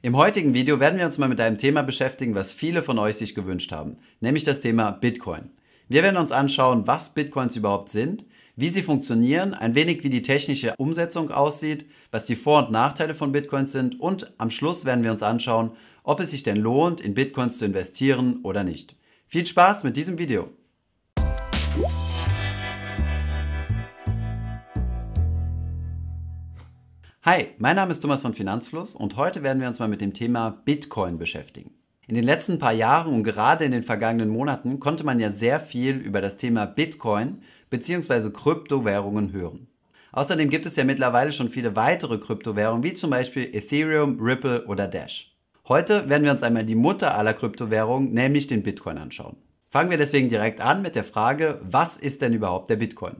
Im heutigen Video werden wir uns mal mit einem Thema beschäftigen, was viele von euch sich gewünscht haben, nämlich das Thema Bitcoin. Wir werden uns anschauen, was Bitcoins überhaupt sind, wie sie funktionieren, ein wenig wie die technische Umsetzung aussieht, was die Vor- und Nachteile von Bitcoins sind und am Schluss werden wir uns anschauen, ob es sich denn lohnt, in Bitcoins zu investieren oder nicht. Viel Spaß mit diesem Video! Hi, mein Name ist Thomas von Finanzfluss und heute werden wir uns mal mit dem Thema Bitcoin beschäftigen. In den letzten paar Jahren und gerade in den vergangenen Monaten konnte man ja sehr viel über das Thema Bitcoin bzw. Kryptowährungen hören. Außerdem gibt es ja mittlerweile schon viele weitere Kryptowährungen wie zum Beispiel Ethereum, Ripple oder Dash. Heute werden wir uns einmal die Mutter aller Kryptowährungen, nämlich den Bitcoin, anschauen. Fangen wir deswegen direkt an mit der Frage, was ist denn überhaupt der Bitcoin?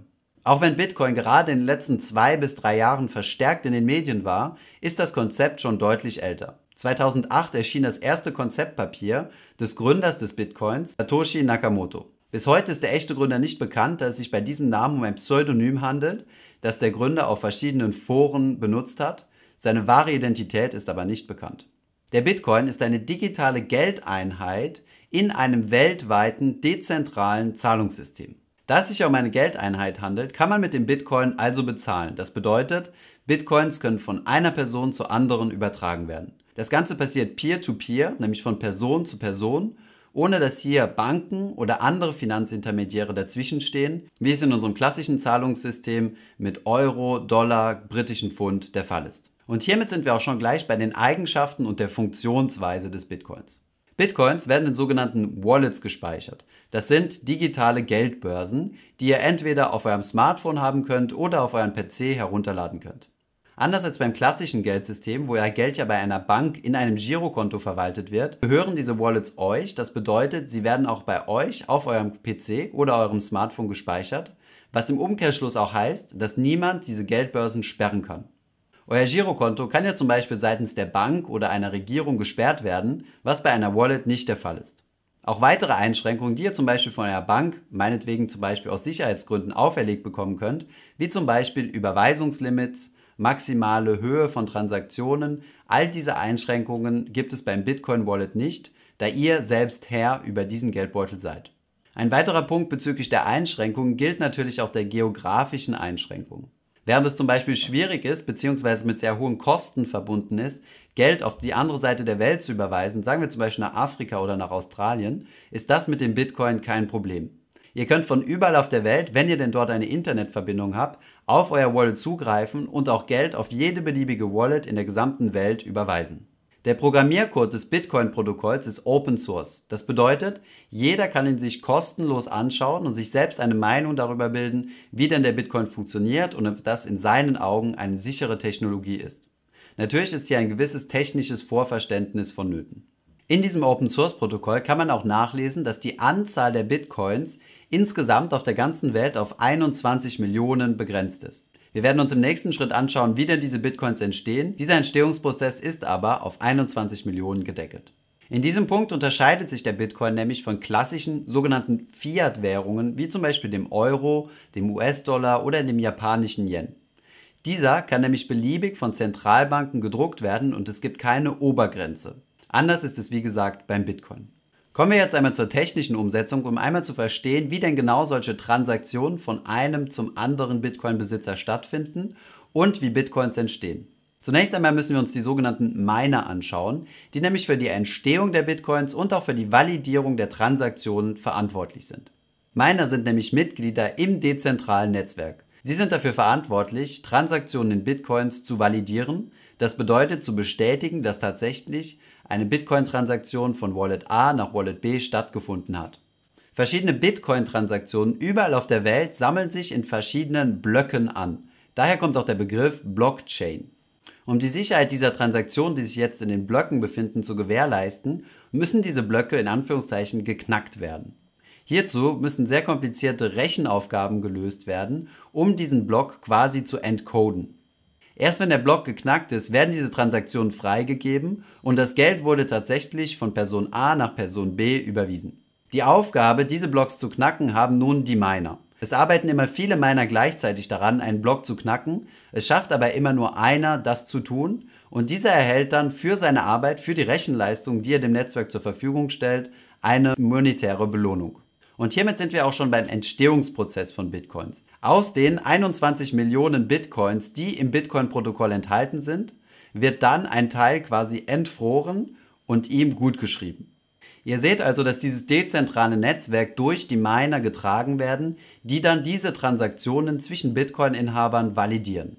Auch wenn Bitcoin gerade in den letzten zwei bis drei Jahren verstärkt in den Medien war, ist das Konzept schon deutlich älter. 2008 erschien das erste Konzeptpapier des Gründers des Bitcoins, Satoshi Nakamoto. Bis heute ist der echte Gründer nicht bekannt, da es sich bei diesem Namen um ein Pseudonym handelt, das der Gründer auf verschiedenen Foren benutzt hat. Seine wahre Identität ist aber nicht bekannt. Der Bitcoin ist eine digitale Geldeinheit in einem weltweiten dezentralen Zahlungssystem. Da es sich ja um eine Geldeinheit handelt, kann man mit dem Bitcoin also bezahlen. Das bedeutet, Bitcoins können von einer Person zur anderen übertragen werden. Das Ganze passiert peer-to-peer, -peer, nämlich von Person zu Person, ohne dass hier Banken oder andere Finanzintermediäre dazwischenstehen, wie es in unserem klassischen Zahlungssystem mit Euro, Dollar, britischen Pfund der Fall ist. Und hiermit sind wir auch schon gleich bei den Eigenschaften und der Funktionsweise des Bitcoins. Bitcoins werden in sogenannten Wallets gespeichert. Das sind digitale Geldbörsen, die ihr entweder auf eurem Smartphone haben könnt oder auf euren PC herunterladen könnt. Anders als beim klassischen Geldsystem, wo euer Geld ja bei einer Bank in einem Girokonto verwaltet wird, gehören diese Wallets euch. Das bedeutet, sie werden auch bei euch auf eurem PC oder eurem Smartphone gespeichert, was im Umkehrschluss auch heißt, dass niemand diese Geldbörsen sperren kann. Euer Girokonto kann ja zum Beispiel seitens der Bank oder einer Regierung gesperrt werden, was bei einer Wallet nicht der Fall ist. Auch weitere Einschränkungen, die ihr zum Beispiel von einer Bank, meinetwegen zum Beispiel aus Sicherheitsgründen, auferlegt bekommen könnt, wie zum Beispiel Überweisungslimits, maximale Höhe von Transaktionen, all diese Einschränkungen gibt es beim Bitcoin Wallet nicht, da ihr selbst Herr über diesen Geldbeutel seid. Ein weiterer Punkt bezüglich der Einschränkungen gilt natürlich auch der geografischen Einschränkungen. Während es zum Beispiel schwierig ist, beziehungsweise mit sehr hohen Kosten verbunden ist, Geld auf die andere Seite der Welt zu überweisen, sagen wir zum Beispiel nach Afrika oder nach Australien, ist das mit dem Bitcoin kein Problem. Ihr könnt von überall auf der Welt, wenn ihr denn dort eine Internetverbindung habt, auf euer Wallet zugreifen und auch Geld auf jede beliebige Wallet in der gesamten Welt überweisen. Der Programmiercode des Bitcoin-Protokolls ist Open Source. Das bedeutet, jeder kann ihn sich kostenlos anschauen und sich selbst eine Meinung darüber bilden, wie denn der Bitcoin funktioniert und ob das in seinen Augen eine sichere Technologie ist. Natürlich ist hier ein gewisses technisches Vorverständnis vonnöten. In diesem Open Source Protokoll kann man auch nachlesen, dass die Anzahl der Bitcoins insgesamt auf der ganzen Welt auf 21 Millionen begrenzt ist. Wir werden uns im nächsten Schritt anschauen, wie denn diese Bitcoins entstehen. Dieser Entstehungsprozess ist aber auf 21 Millionen gedeckelt. In diesem Punkt unterscheidet sich der Bitcoin nämlich von klassischen sogenannten Fiat-Währungen wie zum Beispiel dem Euro, dem US-Dollar oder dem japanischen Yen. Dieser kann nämlich beliebig von Zentralbanken gedruckt werden und es gibt keine Obergrenze. Anders ist es wie gesagt beim Bitcoin. Kommen wir jetzt einmal zur technischen Umsetzung, um einmal zu verstehen, wie denn genau solche Transaktionen von einem zum anderen Bitcoin-Besitzer stattfinden und wie Bitcoins entstehen. Zunächst einmal müssen wir uns die sogenannten Miner anschauen, die nämlich für die Entstehung der Bitcoins und auch für die Validierung der Transaktionen verantwortlich sind. Miner sind nämlich Mitglieder im dezentralen Netzwerk. Sie sind dafür verantwortlich, Transaktionen in Bitcoins zu validieren. Das bedeutet zu bestätigen, dass tatsächlich eine Bitcoin-Transaktion von Wallet A nach Wallet B stattgefunden hat. Verschiedene Bitcoin-Transaktionen überall auf der Welt sammeln sich in verschiedenen Blöcken an. Daher kommt auch der Begriff Blockchain. Um die Sicherheit dieser Transaktionen, die sich jetzt in den Blöcken befinden, zu gewährleisten, müssen diese Blöcke in Anführungszeichen geknackt werden. Hierzu müssen sehr komplizierte Rechenaufgaben gelöst werden, um diesen Block quasi zu entcoden. Erst wenn der Block geknackt ist, werden diese Transaktionen freigegeben und das Geld wurde tatsächlich von Person A nach Person B überwiesen. Die Aufgabe, diese Blocks zu knacken, haben nun die Miner. Es arbeiten immer viele Miner gleichzeitig daran, einen Block zu knacken. Es schafft aber immer nur einer, das zu tun. Und dieser erhält dann für seine Arbeit, für die Rechenleistung, die er dem Netzwerk zur Verfügung stellt, eine monetäre Belohnung. Und hiermit sind wir auch schon beim Entstehungsprozess von Bitcoins. Aus den 21 Millionen Bitcoins, die im Bitcoin-Protokoll enthalten sind, wird dann ein Teil quasi entfroren und ihm gutgeschrieben. Ihr seht also, dass dieses dezentrale Netzwerk durch die Miner getragen werden, die dann diese Transaktionen zwischen Bitcoin-Inhabern validieren.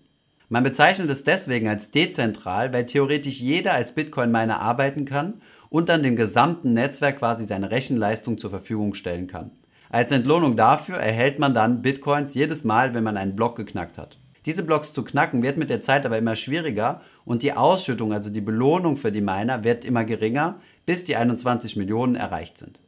Man bezeichnet es deswegen als dezentral, weil theoretisch jeder als Bitcoin-Miner arbeiten kann und dann dem gesamten Netzwerk quasi seine Rechenleistung zur Verfügung stellen kann. Als Entlohnung dafür erhält man dann Bitcoins jedes Mal, wenn man einen Block geknackt hat. Diese Blocks zu knacken wird mit der Zeit aber immer schwieriger und die Ausschüttung, also die Belohnung für die Miner, wird immer geringer, bis die 21 Millionen erreicht sind.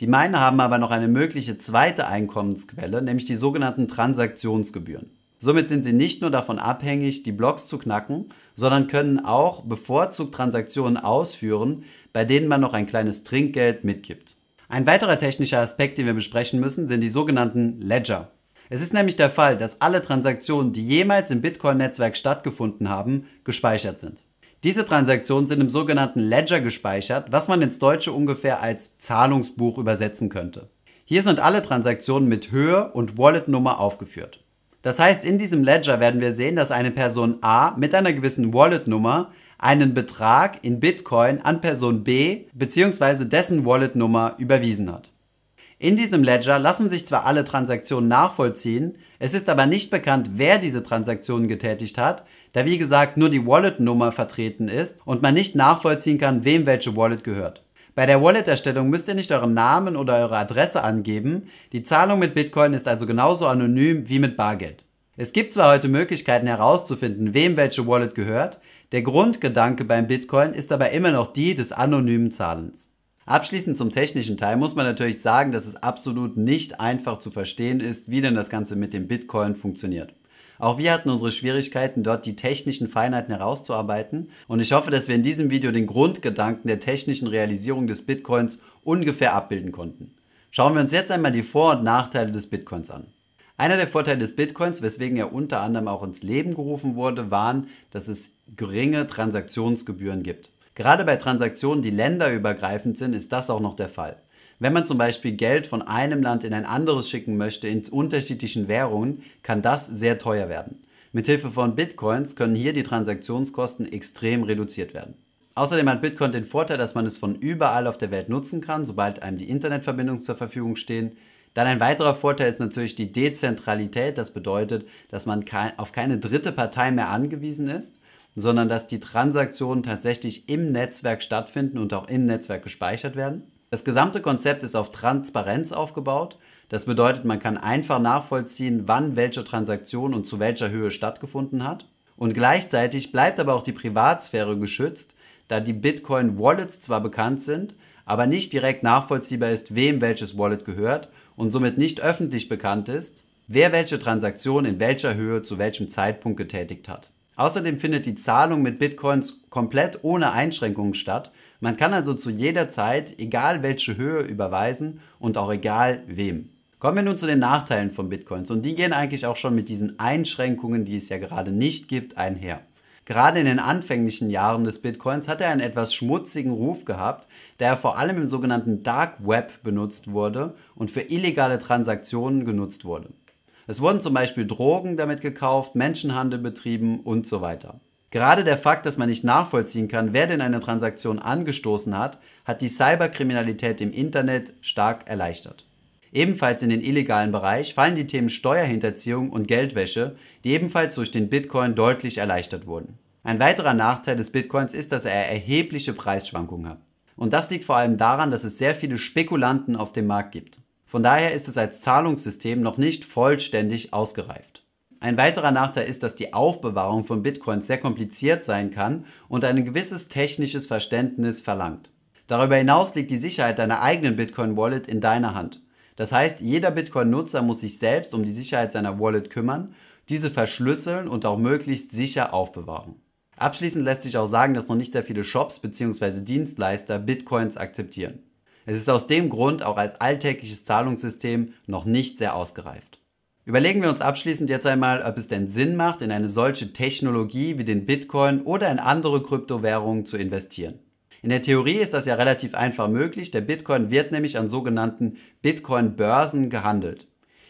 Die Miner haben aber noch eine mögliche zweite Einkommensquelle, nämlich die sogenannten Transaktionsgebühren. Somit sind sie nicht nur davon abhängig, die Blocks zu knacken, sondern können auch bevorzugt Transaktionen ausführen, bei denen man noch ein kleines Trinkgeld mitgibt. Ein weiterer technischer Aspekt, den wir besprechen müssen, sind die sogenannten Ledger. Es ist nämlich der Fall, dass alle Transaktionen, die jemals im Bitcoin-Netzwerk stattgefunden haben, gespeichert sind. Diese Transaktionen sind im sogenannten Ledger gespeichert, was man ins Deutsche ungefähr als Zahlungsbuch übersetzen könnte. Hier sind alle Transaktionen mit Höhe und Wallet-Nummer aufgeführt. Das heißt, in diesem Ledger werden wir sehen, dass eine Person A mit einer gewissen Wallet-Nummer einen Betrag in Bitcoin an Person B bzw. dessen Wallet-Nummer überwiesen hat. In diesem Ledger lassen sich zwar alle Transaktionen nachvollziehen, es ist aber nicht bekannt, wer diese Transaktionen getätigt hat, da wie gesagt nur die Wallet-Nummer vertreten ist und man nicht nachvollziehen kann, wem welche Wallet gehört. Bei der Wallet-Erstellung müsst ihr nicht euren Namen oder eure Adresse angeben, die Zahlung mit Bitcoin ist also genauso anonym wie mit Bargeld. Es gibt zwar heute Möglichkeiten herauszufinden, wem welche Wallet gehört, der Grundgedanke beim Bitcoin ist aber immer noch die des anonymen Zahlens. Abschließend zum technischen Teil muss man natürlich sagen, dass es absolut nicht einfach zu verstehen ist, wie denn das Ganze mit dem Bitcoin funktioniert. Auch wir hatten unsere Schwierigkeiten, dort die technischen Feinheiten herauszuarbeiten und ich hoffe, dass wir in diesem Video den Grundgedanken der technischen Realisierung des Bitcoins ungefähr abbilden konnten. Schauen wir uns jetzt einmal die Vor- und Nachteile des Bitcoins an. Einer der Vorteile des Bitcoins, weswegen er unter anderem auch ins Leben gerufen wurde, waren, dass es geringe Transaktionsgebühren gibt. Gerade bei Transaktionen, die länderübergreifend sind, ist das auch noch der Fall. Wenn man zum Beispiel Geld von einem Land in ein anderes schicken möchte, in unterschiedlichen Währungen, kann das sehr teuer werden. Mithilfe von Bitcoins können hier die Transaktionskosten extrem reduziert werden. Außerdem hat Bitcoin den Vorteil, dass man es von überall auf der Welt nutzen kann, sobald einem die Internetverbindungen zur Verfügung stehen. Dann ein weiterer Vorteil ist natürlich die Dezentralität. Das bedeutet, dass man auf keine dritte Partei mehr angewiesen ist, sondern dass die Transaktionen tatsächlich im Netzwerk stattfinden und auch im Netzwerk gespeichert werden. Das gesamte Konzept ist auf Transparenz aufgebaut. Das bedeutet, man kann einfach nachvollziehen, wann welche Transaktion und zu welcher Höhe stattgefunden hat. Und gleichzeitig bleibt aber auch die Privatsphäre geschützt, da die Bitcoin-Wallets zwar bekannt sind, aber nicht direkt nachvollziehbar ist, wem welches Wallet gehört und somit nicht öffentlich bekannt ist, wer welche Transaktion in welcher Höhe zu welchem Zeitpunkt getätigt hat. Außerdem findet die Zahlung mit Bitcoins komplett ohne Einschränkungen statt. Man kann also zu jeder Zeit, egal welche Höhe, überweisen und auch egal wem. Kommen wir nun zu den Nachteilen von Bitcoins und die gehen eigentlich auch schon mit diesen Einschränkungen, die es ja gerade nicht gibt, einher. Gerade in den anfänglichen Jahren des Bitcoins hat er einen etwas schmutzigen Ruf gehabt, da er vor allem im sogenannten Dark Web benutzt wurde und für illegale Transaktionen genutzt wurde. Es wurden zum Beispiel Drogen damit gekauft, Menschenhandel betrieben und so weiter. Gerade der Fakt, dass man nicht nachvollziehen kann, wer denn eine Transaktion angestoßen hat, hat die Cyberkriminalität im Internet stark erleichtert. Ebenfalls in den illegalen Bereich fallen die Themen Steuerhinterziehung und Geldwäsche, die ebenfalls durch den Bitcoin deutlich erleichtert wurden. Ein weiterer Nachteil des Bitcoins ist, dass er erhebliche Preisschwankungen hat. Und das liegt vor allem daran, dass es sehr viele Spekulanten auf dem Markt gibt. Von daher ist es als Zahlungssystem noch nicht vollständig ausgereift. Ein weiterer Nachteil ist, dass die Aufbewahrung von Bitcoins sehr kompliziert sein kann und ein gewisses technisches Verständnis verlangt. Darüber hinaus liegt die Sicherheit deiner eigenen Bitcoin-Wallet in deiner Hand. Das heißt, jeder Bitcoin-Nutzer muss sich selbst um die Sicherheit seiner Wallet kümmern, diese verschlüsseln und auch möglichst sicher aufbewahren. Abschließend lässt sich auch sagen, dass noch nicht sehr viele Shops bzw. Dienstleister Bitcoins akzeptieren. Es ist aus dem Grund auch als alltägliches Zahlungssystem noch nicht sehr ausgereift. Überlegen wir uns abschließend jetzt einmal, ob es denn Sinn macht, in eine solche Technologie wie den Bitcoin oder in andere Kryptowährungen zu investieren. In der Theorie ist das ja relativ einfach möglich. Der Bitcoin wird nämlich an sogenannten Bitcoin-Börsen gehandelt.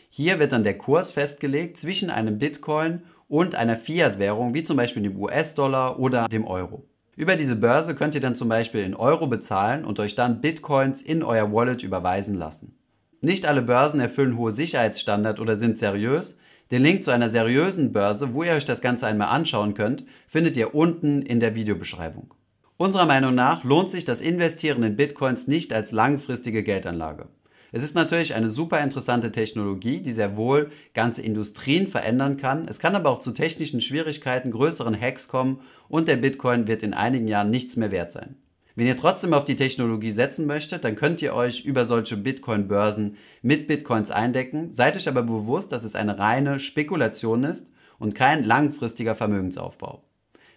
Hier wird dann der Kurs festgelegt zwischen einem Bitcoin und einer Fiat-Währung, wie zum Beispiel dem US-Dollar oder dem Euro. Über diese Börse könnt ihr dann zum Beispiel in Euro bezahlen und euch dann Bitcoins in euer Wallet überweisen lassen. Nicht alle Börsen erfüllen hohe Sicherheitsstandards oder sind seriös. Den Link zu einer seriösen Börse, wo ihr euch das Ganze einmal anschauen könnt, findet ihr unten in der Videobeschreibung. Unserer Meinung nach lohnt sich das Investieren in Bitcoins nicht als langfristige Geldanlage. Es ist natürlich eine super interessante Technologie, die sehr wohl ganze Industrien verändern kann. Es kann aber auch zu technischen Schwierigkeiten, größeren Hacks kommen und der Bitcoin wird in einigen Jahren nichts mehr wert sein. Wenn ihr trotzdem auf die Technologie setzen möchtet, dann könnt ihr euch über solche Bitcoin-Börsen mit Bitcoins eindecken. Seid euch aber bewusst, dass es eine reine Spekulation ist und kein langfristiger Vermögensaufbau.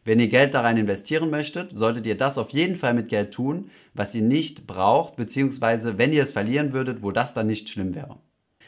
Wenn ihr Geld daran investieren möchtet, solltet ihr das auf jeden Fall mit Geld tun, was ihr nicht braucht, beziehungsweise wenn ihr es verlieren würdet, wo das dann nicht schlimm wäre.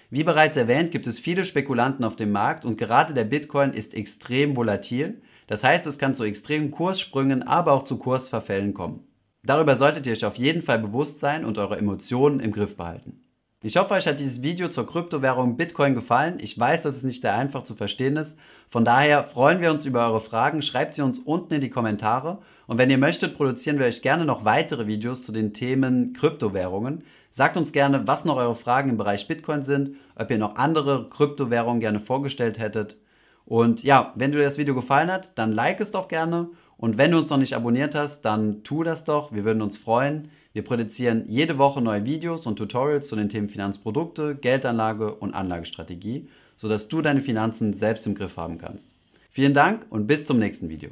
Wie bereits erwähnt, gibt es viele Spekulanten auf dem Markt und gerade der Bitcoin ist extrem volatil. Das heißt, es kann zu extremen Kurssprüngen, aber auch zu Kursverfällen kommen. Darüber solltet ihr euch auf jeden Fall bewusst sein und eure Emotionen im Griff behalten. Ich hoffe, euch hat dieses Video zur Kryptowährung Bitcoin gefallen. Ich weiß, dass es nicht sehr einfach zu verstehen ist. Von daher freuen wir uns über eure Fragen. Schreibt sie uns unten in die Kommentare. Und wenn ihr möchtet, produzieren wir euch gerne noch weitere Videos zu den Themen Kryptowährungen. Sagt uns gerne, was noch eure Fragen im Bereich Bitcoin sind, ob ihr noch andere Kryptowährungen gerne vorgestellt hättet. Und ja, wenn dir das Video gefallen hat, dann like es doch gerne. Und wenn du uns noch nicht abonniert hast, dann tu das doch. Wir würden uns freuen. Wir produzieren jede Woche neue Videos und Tutorials zu den Themen Finanzprodukte, Geldanlage und Anlagestrategie, sodass du deine Finanzen selbst im Griff haben kannst. Vielen Dank und bis zum nächsten Video.